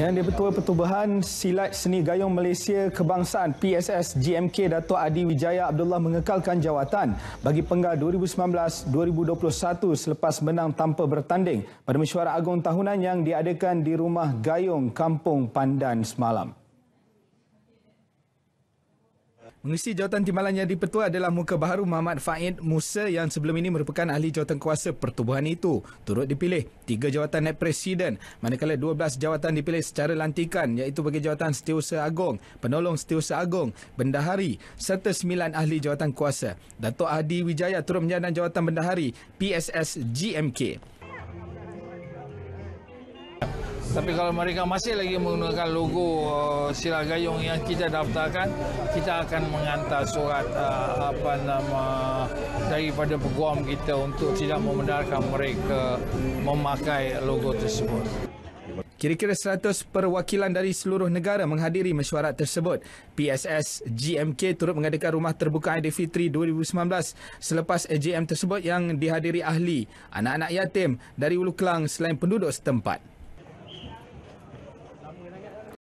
Yang di-Petua Pertubuhan Silat Seni Gayung Malaysia Kebangsaan PSS GMK Dato' Adi Wijaya Abdullah mengekalkan jawatan bagi penggal 2019-2021 selepas menang tanpa bertanding pada mesyuarat agung tahunan yang diadakan di rumah Gayung Kampung Pandan semalam. Mengisi jawatan timbalan yang dipertua adalah muka baharu Muhammad Faid Musa yang sebelum ini merupakan ahli jawatan kuasa pertubuhan itu. Turut dipilih tiga jawatan naib presiden, manakala 12 jawatan dipilih secara lantikan iaitu bagi jawatan setiausaha agong penolong setiausaha agong bendahari serta sembilan ahli jawatan kuasa. datuk Adi Wijaya turut menjalankan jawatan bendahari PSS GMK. Tapi kalau mereka masih lagi menggunakan logo uh, Sila Gayung yang kita daftarkan, kita akan menghantar surat uh, apa nama daripada peguam kita untuk tidak membenarkan mereka memakai logo tersebut. Kira-kira 100 perwakilan dari seluruh negara menghadiri mesyuarat tersebut. PSS GMK turut mengadakan rumah terbuka Aidilfitri 2019 selepas AGM tersebut yang dihadiri ahli, anak-anak yatim dari Ulu Kelang selain penduduk setempat.